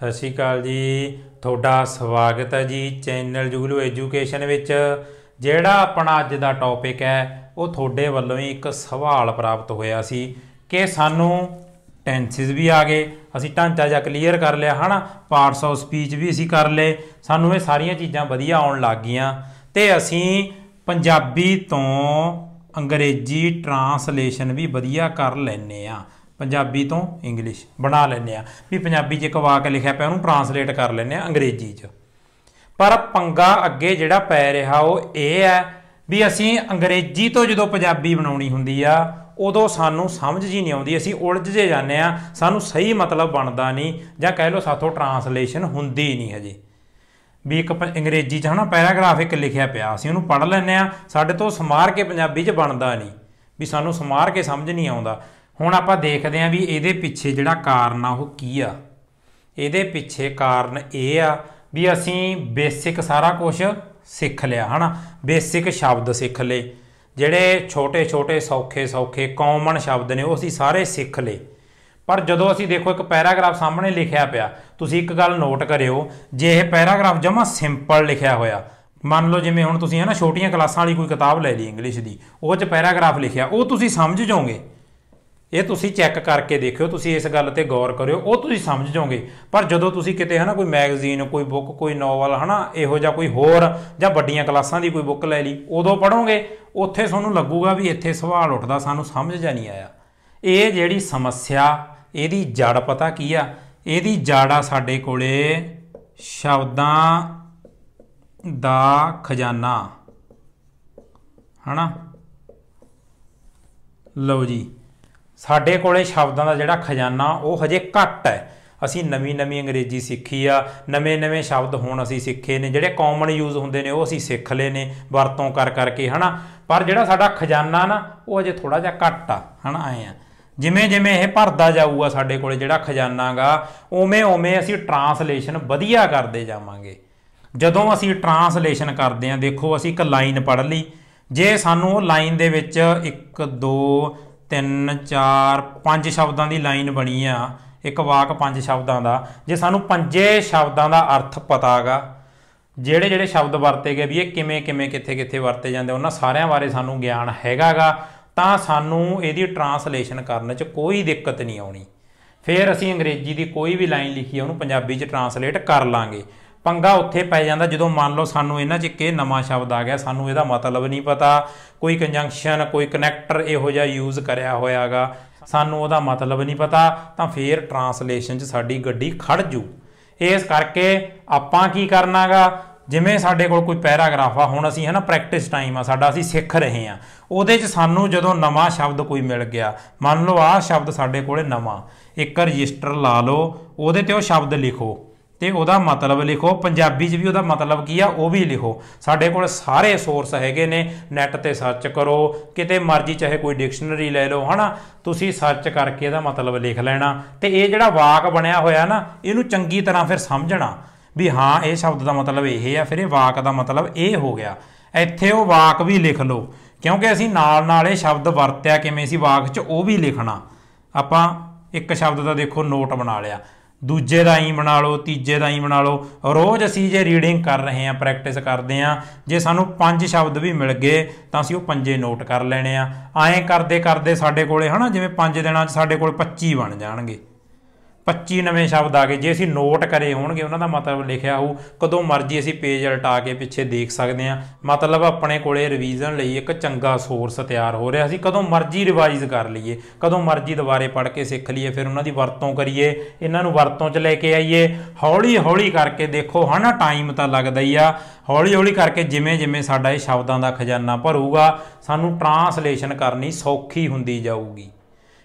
ਸਤਿ ਸ਼੍ਰੀ ਅਕਾਲ ਜੀ ਤੁਹਾਡਾ ਸਵਾਗਤ ਹੈ ਜੀ ਚੈਨਲ ਜੁਗਲੂ ਐਜੂਕੇਸ਼ਨ ਵਿੱਚ ਜਿਹੜਾ ਆਪਣਾ ਅੱਜ ਦਾ ਟੌਪਿਕ ਹੈ ਉਹ ਤੁਹਾਡੇ ਵੱਲੋਂ ਹੀ ਇੱਕ ਸਵਾਲ ਪ੍ਰਾਪਤ ਹੋਇਆ ਸੀ ਕਿ ਸਾਨੂੰ ਟੈਂਸਿਸ ਵੀ ਆ ਗਏ ਅਸੀਂ ਢਾਂਚਾ ਜਾਂ ਕਲੀਅਰ ਕਰ ਲਿਆ ਹਨਾ ਪਾਰਟਸ ਆਫ ਸਪੀਚ ਵੀ ਅਸੀਂ ਕਰ ਲਏ ਸਾਨੂੰ ਇਹ ਸਾਰੀਆਂ ਚੀਜ਼ਾਂ ਵਧੀਆ ਆਉਣ ਲੱਗ ਗਈਆਂ ਤੇ ਅਸੀਂ ਪੰਜਾਬੀ ਤੋਂ ਅੰਗਰੇਜ਼ੀ ਟ੍ਰਾਂਸਲੇਸ਼ਨ ਵੀ ਵਧੀਆ ਕਰ ਲੈਨੇ ਆ ਪੰਜਾਬੀ ਤੋਂ ਇੰਗਲਿਸ਼ ਬਣਾ ਲੈਨੇ ਆ ਵੀ ਪੰਜਾਬੀ 'ਚ ਇੱਕ ਵਾਕ ਲਿਖਿਆ ਪਿਆ ਉਹਨੂੰ ਟਰਾਂਸਲੇਟ ਕਰ ਲੈਨੇ ਆ ਅੰਗਰੇਜ਼ੀ 'ਚ ਪਰ ਪੰਗਾ ਅੱਗੇ ਜਿਹੜਾ ਪੈ ਰਿਹਾ ਉਹ ਇਹ ਹੈ ਵੀ ਅਸੀਂ ਅੰਗਰੇਜ਼ੀ ਤੋਂ ਜਦੋਂ ਪੰਜਾਬੀ ਬਣਾਉਣੀ ਹੁੰਦੀ ਆ ਉਦੋਂ ਸਾਨੂੰ ਸਮਝ ਜੀ ਨਹੀਂ ਆਉਂਦੀ ਅਸੀਂ ਉਲਝ ਜੇ ਜਾਂਦੇ ਆ ਸਾਨੂੰ ਸਹੀ ਮਤਲਬ ਬਣਦਾ ਨਹੀਂ ਜਾਂ ਕਹਿ ਲਓ ਸਾਥੋਂ ਟਰਾਂਸਲੇਸ਼ਨ ਹੁੰਦੀ ਨਹੀਂ ਹਜੇ ਵੀ ਇੱਕ ਅੰਗਰੇਜ਼ੀ 'ਚ ਹਨਾ ਪੈਰਾਗ੍ਰਾਫ ਇੱਕ ਲਿਖਿਆ ਪਿਆ ਅਸੀਂ ਉਹਨੂੰ ਪੜ੍ਹ ਲੈਨੇ ਆ ਸਾਡੇ ਤੋਂ ਸਮਾਰ ਕੇ ਪੰਜਾਬੀ 'ਚ ਬਣਦਾ ਨਹੀਂ ਵੀ ਸਾਨੂੰ ਸਮਾਰ ਕੇ ਸਮਝ ਨਹੀਂ ਆਉਂਦਾ ਹੁਣ ਆਪਾਂ ਦੇਖਦੇ ਆਂ ਵੀ ਇਹਦੇ ਪਿੱਛੇ ਜਿਹੜਾ ਕਾਰਨ ਆ ਉਹ ਕੀ ਆ ਇਹਦੇ ਪਿੱਛੇ ਕਾਰਨ ਇਹ ਆ ਵੀ ਅਸੀਂ ਬੇਸਿਕ ਸਾਰਾ ਕੁਝ ਸਿੱਖ ਲਿਆ ਹਨਾ ਬੇਸਿਕ ਸ਼ਬਦ ਸਿੱਖ ਲਏ ਜਿਹੜੇ ਛੋਟੇ-ਛੋਟੇ ਸੌਖੇ-ਸੌਖੇ ਕਾਮਨ ਸ਼ਬਦ ਨੇ ਉਹ ਅਸੀਂ ਸਾਰੇ ਸਿੱਖ ਲਏ ਪਰ ਜਦੋਂ ਅਸੀਂ ਦੇਖੋ ਇੱਕ ਪੈਰਾਗ੍ਰਾਫ ਸਾਹਮਣੇ ਲਿਖਿਆ ਪਿਆ ਤੁਸੀਂ ਇੱਕ ਗੱਲ ਨੋਟ ਕਰਿਓ ਜੇ ਇਹ ਪੈਰਾਗ੍ਰਾਫ ਜਮਾ ਸਿੰਪਲ ਲਿਖਿਆ ਹੋਇਆ ਮੰਨ ਲਓ ਜਿਵੇਂ ਹੁਣ ਤੁਸੀਂ ਹੈ ਨਾ ਛੋਟੀਆਂ ਕਲਾਸਾਂ ਵਾਲੀ ਕੋਈ ਕਿਤਾਬ ਲੈ ਲਈ ਇੰਗਲਿਸ਼ ਦੀ ਉਹ 'ਚ ਪੈਰਾਗ੍ਰਾਫ ਲਿਖਿਆ ਉਹ ਤੁਸੀਂ ਸਮਝ ਜਾਓਗੇ ਇਹ ਤੁਸੀਂ ਚੈੱਕ ਕਰਕੇ ਦੇਖਿਓ ਤੁਸੀਂ ਇਸ ਗੱਲ ਤੇ ਗੌਰ ਕਰਿਓ ਉਹ ਤੁਸੀਂ ਸਮਝ ਜਾਓਗੇ ਪਰ ਜਦੋਂ ਤੁਸੀਂ ਕਿਤੇ ਹਨਾ ਕੋਈ ਮੈਗਜ਼ੀਨ ਕੋਈ ਬੁੱਕ ਕੋਈ ਨੋਵਲ ਹਨਾ ਇਹੋ ਜਿਹਾ ਕੋਈ ਹੋਰ ਜਾਂ ਵੱਡੀਆਂ ਕਲਾਸਾਂ ਦੀ ਕੋਈ ਬੁੱਕ ਲੈ ਲਈ ਉਦੋਂ ਪੜੋਗੇ ਉੱਥੇ ਤੁਹਾਨੂੰ ਲੱਗੂਗਾ ਵੀ ਇੱਥੇ ਸਵਾਲ ਉੱਠਦਾ ਸਾਨੂੰ ਸਮਝ ਜਾ ਨਹੀਂ ਆਇਆ ਇਹ ਜਿਹੜੀ ਸਮੱਸਿਆ ਇਹਦੀ ਜੜ ਪਤਾ ਕੀ ਆ ਇਹਦੀ ਜੜ ਆ ਸਾਡੇ ਕੋਲੇ ਸ਼ਬਦਾਂ ਦਾ ਖਜ਼ਾਨਾ ਹਨਾ ਲਓ ਜੀ ਸਾਡੇ ਕੋਲੇ ਸ਼ਬਦਾਂ ਦਾ ਜਿਹੜਾ ਖਜ਼ਾਨਾ ਉਹ ਹਜੇ ਘੱਟ ਹੈ ਅਸੀਂ ਨਵੀਂ-ਨਵੀਂ ਅੰਗਰੇਜ਼ੀ ਸਿੱਖੀ ਆ ਨਵੇਂ-ਨਵੇਂ ਸ਼ਬਦ ਹੁਣ ਅਸੀਂ ਸਿੱਖੇ ਨੇ ਜਿਹੜੇ ਕਾਮਨ ਯੂਜ਼ ਹੁੰਦੇ ਨੇ ਉਹ ਅਸੀਂ ਸਿੱਖ ਲਏ ਨੇ ਵਰਤੋਂ ਕਰ ਕਰਕੇ ਹਨਾ ਪਰ ਜਿਹੜਾ ਸਾਡਾ ਖਜ਼ਾਨਾ ਨਾ ਉਹ ਅਜੇ ਥੋੜਾ ਜਿਹਾ ਘੱਟ ਆ ਹਨਾ ਆਏ ਆ ਜਿਵੇਂ ਜਿਵੇਂ ਇਹ ਭਰਦਾ ਜਾਊਗਾ ਸਾਡੇ ਕੋਲੇ ਜਿਹੜਾ ਖਜ਼ਾਨਾਗਾ ਉਵੇਂ ਉਵੇਂ ਅਸੀਂ ਟਰਾਂਸਲੇਸ਼ਨ ਵਧੀਆ ਕਰਦੇ ਜਾਵਾਂਗੇ ਜਦੋਂ ਅਸੀਂ ਟਰਾਂਸਲੇਸ਼ਨ ਕਰਦੇ ਆ ਦੇਖੋ ਅਸੀਂ ਇੱਕ ਲਾਈਨ ਪੜ੍ਹ ਲਈ ਜੇ ਸਾਨੂੰ ਉਹ ਲਾਈਨ ਦੇ ਵਿੱਚ 1 2 ਤਿੰਨ ਚਾਰ ਪੰਜ ਸ਼ਬਦਾਂ ਦੀ ਲਾਈਨ ਬਣੀ ਆ ਇੱਕ ਵਾਕ ਪੰਜ ਸ਼ਬਦਾਂ ਦਾ ਜੇ ਸਾਨੂੰ ਪੰਜੇ ਸ਼ਬਦਾਂ ਦਾ ਅਰਥ ਪਤਾ ਹੈਗਾ ਜਿਹੜੇ ਜਿਹੜੇ ਸ਼ਬਦ ਵਰਤੇ ਗਏ ਵੀ ਇਹ ਕਿਵੇਂ ਕਿਵੇਂ ਕਿੱਥੇ ਕਿੱਥੇ ਵਰਤੇ ਜਾਂਦੇ ਉਹਨਾਂ ਸਾਰਿਆਂ ਬਾਰੇ ਸਾਨੂੰ ਗਿਆਨ ਹੈਗਾਗਾ ਤਾਂ ਸਾਨੂੰ ਇਹਦੀ ਟਰਾਂਸਲੇਸ਼ਨ ਕਰਨ 'ਚ ਕੋਈ ਦਿੱਕਤ ਨਹੀਂ ਆਉਣੀ ਫਿਰ ਅਸੀਂ ਅੰਗਰੇਜ਼ੀ ਦੀ ਕੋਈ ਵੀ ਲਾਈਨ ਲਿਖੀ ਆ ਉਹਨੂੰ ਪੰਜਾਬੀ 'ਚ ਟਰਾਂਸਲੇਟ ਕਰ ਲਾਂਗੇ ਪੰਗਾ ਉੱਥੇ ਪੈ ਜਾਂਦਾ ਜਦੋਂ ਮੰਨ ਲਓ ਸਾਨੂੰ ਇਹਨਾਂ 'ਚ ਇਹ ਨਵਾਂ ਸ਼ਬਦ ਆ ਗਿਆ ਸਾਨੂੰ ਇਹਦਾ ਮਤਲਬ ਨਹੀਂ ਪਤਾ ਕੋਈ ਕੰਜੰਕਸ਼ਨ ਕੋਈ ਕਨੈਕਟਰ ਇਹੋ ਜਿਹਾ ਯੂਜ਼ ਕਰਿਆ ਹੋਇਆਗਾ ਸਾਨੂੰ ਉਹਦਾ ਮਤਲਬ ਨਹੀਂ ਪਤਾ ਤਾਂ ਫੇਰ ਟਰਾਂਸਲੇਸ਼ਨ 'ਚ ਸਾਡੀ ਗੱਡੀ ਖੜ ਜੂ ਇਸ ਕਰਕੇ ਆਪਾਂ ਕੀ ਕਰਨਾਗਾ ਜਿਵੇਂ ਸਾਡੇ ਕੋਲ ਕੋਈ ਪੈਰਾਗ੍ਰਾਫ ਆ ਹੁਣ ਅਸੀਂ ਹਨਾ ਪ੍ਰੈਕਟਿਸ ਟਾਈਮ ਆ ਸਾਡਾ ਅਸੀਂ ਸਿੱਖ ਰਹੇ ਆ ਉਹਦੇ 'ਚ ਸਾਨੂੰ ਜਦੋਂ ਨਵਾਂ ਸ਼ਬਦ ਕੋਈ ਮਿਲ ਗਿਆ ਮੰਨ ਲਓ ਆਹ ਸ਼ਬਦ ਸਾਡੇ ਕੋਲੇ ਨਵਾਂ ਇੱਕ ਰਜਿਸਟਰ ਲਾ ਲਓ ਉਹਦੇ ਤੇ ਉਹ ਸ਼ਬਦ ਲਿਖੋ ਤੇ ਉਹਦਾ ਮਤਲਬ ਲਿਖੋ ਪੰਜਾਬੀ 'ਚ ਵੀ ਉਹਦਾ ਮਤਲਬ ਕੀ ਆ ਉਹ ਵੀ ਲਿਖੋ ਸਾਡੇ ਕੋਲ ਸਾਰੇ ਸੋਰਸ ਹੈਗੇ ਨੇ ਨੈਟ ਤੇ ਸਰਚ ਕਰੋ ਕਿਤੇ ਮਰਜ਼ੀ ਚਾਹੇ ਕੋਈ ਡਿਕਸ਼ਨਰੀ ਲੈ ਲਓ ਹਨਾ ਤੁਸੀਂ ਸਰਚ ਕਰਕੇ ਇਹਦਾ ਮਤਲਬ ਲਿਖ ਲੈਣਾ ਤੇ ਇਹ ਜਿਹੜਾ ਵਾਕ ਬਣਿਆ ਹੋਇਆ ਨਾ ਇਹਨੂੰ ਚੰਗੀ ਤਰ੍ਹਾਂ ਫਿਰ ਸਮਝਣਾ ਵੀ ਹਾਂ ਇਹ ਸ਼ਬਦ ਦਾ ਮਤਲਬ ਇਹ ਆ ਫਿਰ ਇਹ ਵਾਕ ਦਾ ਮਤਲਬ ਇਹ ਹੋ ਗਿਆ ਇੱਥੇ ਉਹ ਵਾਕ ਵੀ ਲਿਖ ਲਓ ਕਿਉਂਕਿ ਅਸੀਂ ਨਾਲ ਨਾਲ ਇਹ ਸ਼ਬਦ ਵਰਤਿਆ ਕਿਵੇਂ ਸੀ ਵਾਕ 'ਚ ਉਹ ਵੀ ਲਿਖਣਾ ਆਪਾਂ ਇੱਕ ਸ਼ਬਦ ਦਾ ਦੇਖੋ ਨੋਟ ਬਣਾ ਲਿਆ ਦੂਜੇ ਹੀ ਬਣਾ ਲਓ ਤੀਜੇ ਹੀ ਬਣਾ ਲਓ ਰੋਜ਼ ਅਸੀਂ ਜੇ ਰੀਡਿੰਗ ਕਰ ਰਹੇ ਹਾਂ ਪ੍ਰੈਕਟਿਸ ਕਰਦੇ ਹਾਂ ਜੇ ਸਾਨੂੰ ਪੰਜ ਸ਼ਬਦ ਵੀ ਮਿਲ ਗਏ ਤਾਂ ਅਸੀਂ ਉਹ ਪੰਜੇ ਨੋਟ ਕਰ ਲੈਣੇ ਆ ਐਂ ਕਰਦੇ ਕਰਦੇ ਸਾਡੇ ਕੋਲੇ ਹਨਾ ਜਿਵੇਂ ਪੰਜ ਦਿਨਾਂ 'ਚ ਸਾਡੇ ਕੋਲ 25 ਬਣ ਜਾਣਗੇ 25 ਨਵੇਂ ਸ਼ਬਦ ਆ ਗਏ ਜੇ ਅਸੀਂ ਨੋਟ ਕਰੇ ਹੋਣਗੇ ਉਹਨਾਂ ਦਾ ਮਤਲਬ ਲਿਖਿਆ ਹੋਊ ਕਦੋਂ ਮਰਜ਼ੀ ਅਸੀਂ ਪੇਜ ਅਲਟਾ ਕੇ ਪਿੱਛੇ ਦੇਖ ਸਕਦੇ ਆ ਮਤਲਬ ਆਪਣੇ ਕੋਲੇ ਰਿਵੀਜ਼ਨ ਲਈ ਇੱਕ ਚੰਗਾ ਸੋਰਸ ਤਿਆਰ ਹੋ ਰਿਹਾ ਸੀ ਕਦੋਂ ਮਰਜ਼ੀ ਰਿਵਾਈਜ਼ ਕਰ ਲਈਏ ਕਦੋਂ ਮਰਜ਼ੀ ਦੁਬਾਰੇ ਪੜ੍ਹ ਕੇ ਸਿੱਖ ਲਈਏ ਫਿਰ ਉਹਨਾਂ ਦੀ ਵਰਤੋਂ ਕਰੀਏ ਇਹਨਾਂ ਨੂੰ ਵਰਤੋਂ 'ਚ ਲੈ ਕੇ ਆਈਏ ਹੌਲੀ ਹੌਲੀ ਕਰਕੇ ਦੇਖੋ ਹਨਾ ਟਾਈਮ ਤਾਂ ਲੱਗਦਾ ਹੀ ਆ ਹੌਲੀ ਹੌਲੀ ਕਰਕੇ ਜਿਵੇਂ ਜਿਵੇਂ ਸਾਡਾ ਇਹ ਸ਼ਬਦਾਂ ਦਾ ਖਜ਼ਾਨਾ ਭਰੂਗਾ ਸਾਨੂੰ ਟ੍ਰਾਂਸਲੇਸ਼ਨ ਕਰਨੀ ਸੌਖੀ ਹੁੰਦੀ ਜਾਊਗੀ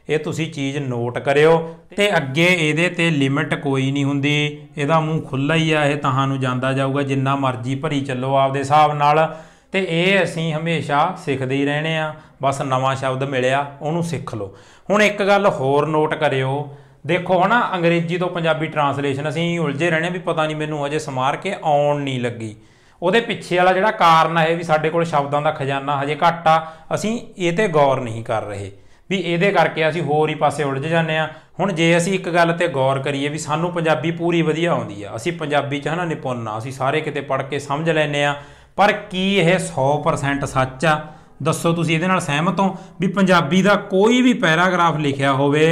ਇਹ ਤੁਸੀਂ ਚੀਜ਼ ਨੋਟ ਕਰਿਓ ਤੇ ਅੱਗੇ ਇਹਦੇ ਤੇ ਲਿਮਟ ਕੋਈ ਨਹੀਂ ਹੁੰਦੀ ਇਹਦਾ ਮੂੰਹ ਖੁੱਲਾ ਹੀ ਆ ਇਹ ਤਹਾਂ ਨੂੰ ਜਾਂਦਾ ਜਾਊਗਾ ਜਿੰਨਾ ਮਰਜ਼ੀ ਭਰੀ ਚੱਲੋ ਆਪਦੇ ਹਿਸਾਬ ਨਾਲ ਤੇ ਇਹ ਅਸੀਂ ਹਮੇਸ਼ਾ ਸਿੱਖਦੇ ਹੀ ਰਹਿਣੇ ਆ ਬਸ ਨਵਾਂ ਸ਼ਬਦ ਮਿਲਿਆ ਉਹਨੂੰ ਸਿੱਖ ਲਓ ਹੁਣ ਇੱਕ ਗੱਲ ਹੋਰ ਨੋਟ ਕਰਿਓ ਦੇਖੋ ਹਨਾ ਅੰਗਰੇਜ਼ੀ ਤੋਂ ਪੰਜਾਬੀ ਟਰਾਂਸਲੇਸ਼ਨ ਅਸੀਂ ਉਲਝੇ ਰਹਿਣੇ ਵੀ ਪਤਾ ਨਹੀਂ ਮੈਨੂੰ ਅਜੇ ਸਮਾਰ ਕੇ ਆਉਣ ਨਹੀਂ ਲੱਗੀ ਉਹਦੇ ਪਿੱਛੇ ਵਾਲਾ ਜਿਹੜਾ ਕਾਰਨ ਹੈ ਵੀ ਸਾਡੇ ਕੋਲ ਸ਼ਬਦਾਂ ਦਾ ਖਜ਼ਾਨਾ ਹਜੇ ਘੱਟ ਆ ਅਸੀਂ ਇਹ ਤੇ ਗੌਰ ਨਹੀਂ ਕਰ ਰਹੇ ਵੀ ਇਹਦੇ ਕਰਕੇ ਅਸੀਂ ਹੋਰ ਹੀ ਪਾਸੇ ਉਲਝ ਜਾਂਦੇ ਆ ਹੁਣ ਜੇ ਅਸੀਂ ਇੱਕ ਗੱਲ ਤੇ ਗੌਰ ਕਰੀਏ ਵੀ ਸਾਨੂੰ ਪੰਜਾਬੀ ਪੂਰੀ ਵਧੀਆ ਆਉਂਦੀ ਆ ਅਸੀਂ ਪੰਜਾਬੀ ਚ ਹਨਾ ਨਿਪੁੰਨ ਆ ਅਸੀਂ ਸਾਰੇ ਕਿਤੇ ਪੜ੍ਹ ਕੇ ਸਮਝ ਲੈਨੇ ਆ ਪਰ ਕੀ ਇਹ 100% ਸੱਚ ਆ ਦੱਸੋ ਤੁਸੀਂ ਇਹਦੇ ਨਾਲ ਸਹਿਮਤ ਹੋ ਵੀ ਪੰਜਾਬੀ ਦਾ ਕੋਈ ਵੀ ਪੈਰਾਗ੍ਰਾਫ ਲਿਖਿਆ ਹੋਵੇ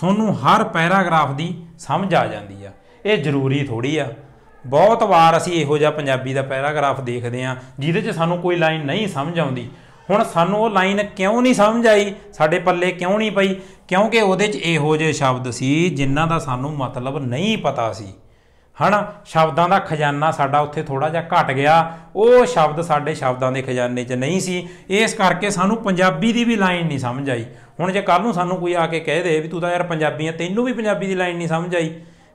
ਸਾਨੂੰ ਹਰ ਪੈਰਾਗ੍ਰਾਫ ਦੀ ਸਮਝ ਆ ਜਾਂਦੀ ਆ ਇਹ ਜ਼ਰੂਰੀ ਥੋੜੀ ਆ ਬਹੁਤ ਵਾਰ ਅਸੀਂ ਇਹੋ ਜਿਹਾ ਪੰਜਾਬੀ ਦਾ ਪੈਰਾਗ੍ਰਾਫ ਦੇਖਦੇ ਆ ਜਿਹਦੇ 'ਚ ਸਾਨੂੰ ਕੋਈ ਲਾਈਨ ਨਹੀਂ ਸਮਝ ਆਉਂਦੀ ਹੁਣ ਸਾਨੂੰ ਉਹ ਲਾਈਨ ਕਿਉਂ ਨਹੀਂ ਸਮਝ ਆਈ ਸਾਡੇ ਪੱਲੇ ਕਿਉਂ ਨਹੀਂ ਪਈ ਕਿਉਂਕਿ ਉਹਦੇ 'ਚ ਇਹੋ ਜਿਹੇ ਸ਼ਬਦ ਸੀ ਜਿਨ੍ਹਾਂ ਦਾ ਸਾਨੂੰ ਮਤਲਬ ਨਹੀਂ ਪਤਾ ਸੀ ਹਨਾ ਸ਼ਬਦਾਂ ਦਾ ਖਜ਼ਾਨਾ ਸਾਡਾ ਉੱਥੇ ਥੋੜਾ ਜਿਹਾ ਘਟ ਗਿਆ ਉਹ ਸ਼ਬਦ ਸਾਡੇ ਸ਼ਬਦਾਂ ਦੇ ਖਜ਼ਾਨੇ 'ਚ ਨਹੀਂ ਸੀ ਇਸ ਕਰਕੇ ਸਾਨੂੰ ਪੰਜਾਬੀ ਦੀ ਵੀ ਲਾਈਨ ਨਹੀਂ ਸਮਝ ਆਈ ਹੁਣ ਜੇ ਕੱਲ ਨੂੰ ਸਾਨੂੰ ਕੋਈ ਆ ਕੇ ਕਹਿ ਦੇ ਵੀ ਤੂੰ ਤਾਂ ਯਾਰ ਪੰਜਾਬੀ ਆ ਤੈਨੂੰ ਵੀ ਪੰਜਾਬੀ ਦੀ ਲਾਈਨ ਨਹੀਂ ਸਮਝ ਆਈ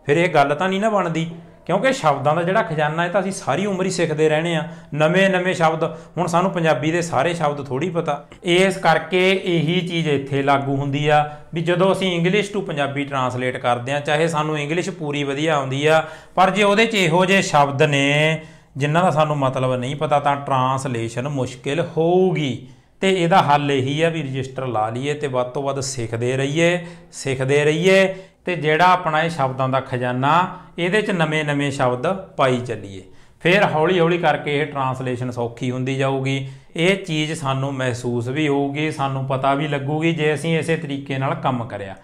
ਫਿਰ ਇਹ ਗੱਲ ਤਾਂ ਨਹੀਂ ਨਾ ਬਣਦੀ ਕਿਉਂਕਿ ਸ਼ਬਦਾਂ ਦਾ ਜਿਹੜਾ ਖਜ਼ਾਨਾ ਹੈ ਤਾਂ ਅਸੀਂ ਸਾਰੀ ਉਮਰ ਹੀ ਸਿੱਖਦੇ ਰਹਿਣੇ ਆ ਨਵੇਂ-ਨਵੇਂ ਸ਼ਬਦ ਹੁਣ ਸਾਨੂੰ ਪੰਜਾਬੀ ਦੇ ਸਾਰੇ ਸ਼ਬਦ ਥੋੜੀ ਪਤਾ ਇਸ ਕਰਕੇ ਇਹੀ ਚੀਜ਼ ਇੱਥੇ ਲਾਗੂ ਹੁੰਦੀ ਆ ਵੀ ਜਦੋਂ ਅਸੀਂ ਇੰਗਲਿਸ਼ ਟੂ ਪੰਜਾਬੀ ਟਰਾਂਸਲੇਟ ਕਰਦੇ ਆ ਚਾਹੇ ਸਾਨੂੰ ਇੰਗਲਿਸ਼ ਪੂਰੀ ਵਧੀਆ ਆਉਂਦੀ ਆ ਪਰ ਜੇ ਉਹਦੇ 'ਚ ਇਹੋ ਜਿਹੇ ਸ਼ਬਦ ਨੇ ਜਿਨ੍ਹਾਂ ਦਾ ਸਾਨੂੰ ਮਤਲਬ ਨਹੀਂ ਪਤਾ ਤਾਂ ਟਰਾਂਸਲੇਸ਼ਨ ਮੁਸ਼ਕਿਲ ਹੋਊਗੀ ਤੇ ਇਹਦਾ ਹੱਲ ਇਹੀ ਆ ਵੀ ਰਜਿਸਟਰ ਲਾ ਲਈਏ ਤੇ ਵੱਧ ਤੋਂ ਵੱਧ ਸਿੱਖਦੇ ਰਹੀਏ ਸਿੱਖਦੇ ਰਹੀਏ ਤੇ ਜਿਹੜਾ ਆਪਣਾ ਇਹ ਸ਼ਬਦਾਂ ਦਾ ਖਜ਼ਾਨਾ ਇਹਦੇ 'ਚ ਨਵੇਂ-ਨਵੇਂ ਸ਼ਬਦ ਪਾਈ ਚੱਲੀਏ ਫਿਰ ਹੌਲੀ-ਹੌਲੀ ਕਰਕੇ ਇਹ ਟਰਾਂਸਲੇਸ਼ਨ ਸੌਖੀ ਹੁੰਦੀ ਜਾਊਗੀ ਇਹ ਚੀਜ਼ ਸਾਨੂੰ ਮਹਿਸੂਸ ਵੀ ਹੋਊਗੀ ਸਾਨੂੰ ਪਤਾ ਵੀ ਲੱਗੂਗੀ ਜੇ ਅਸੀਂ ਇਸੇ ਤਰੀਕੇ ਨਾਲ ਕੰਮ ਕਰਿਆ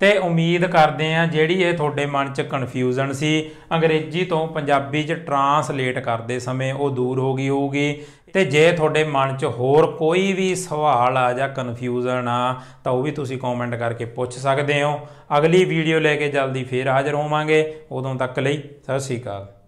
ਤੇ ਉਮੀਦ ਕਰਦੇ ਆ ਜਿਹੜੀ ਇਹ ਤੁਹਾਡੇ ਮਨ 'ਚ ਕਨਫਿਊਜ਼ਨ ਸੀ ਅੰਗਰੇਜ਼ੀ ਤੋਂ ਪੰਜਾਬੀ 'ਚ ਟਰਾਂਸਲੇਟ ਕਰਦੇ ਸਮੇਂ ਉਹ ਦੂਰ ਹੋ ਗਈ ਹੋਊਗੀ ਤੇ ਜੇ ਤੁਹਾਡੇ ਮਨ 'ਚ ਹੋਰ ਕੋਈ ਵੀ ਸਵਾਲ ਆ ਜਾਂ ਕਨਫਿਊਜ਼ਨ ਆ ਤਾਂ ਉਹ ਵੀ ਤੁਸੀਂ ਕਮੈਂਟ ਕਰਕੇ ਪੁੱਛ ਸਕਦੇ ਹੋ ਅਗਲੀ ਵੀਡੀਓ ਲੈ ਕੇ ਜਲਦੀ ਫੇਰ ਹਾਜ਼ਰ ਹੋਵਾਂਗੇ ਉਦੋਂ ਤੱਕ ਲਈ ਸਤਿ ਸ਼੍ਰੀ ਅਕਾਲ